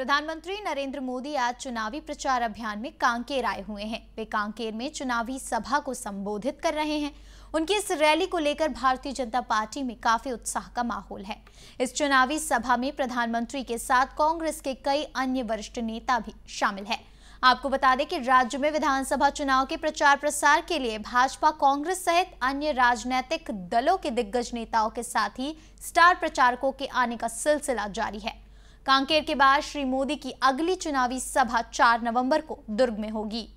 प्रधानमंत्री नरेंद्र मोदी आज चुनावी प्रचार अभियान में कांकेर आए हुए हैं वे कांकेर में चुनावी सभा को संबोधित कर रहे हैं उनकी इस रैली को लेकर भारतीय जनता पार्टी में काफी उत्साह का माहौल है इस चुनावी सभा में प्रधानमंत्री के साथ कांग्रेस के कई अन्य वरिष्ठ नेता भी शामिल है आपको बता दें कि राज्य में विधानसभा चुनाव के प्रचार प्रसार के लिए भाजपा कांग्रेस सहित अन्य राजनीतिक दलों के दिग्गज नेताओं के साथ ही स्टार प्रचारकों के आने का सिलसिला जारी है कांकेर के बाद श्री मोदी की अगली चुनावी सभा 4 नवंबर को दुर्ग में होगी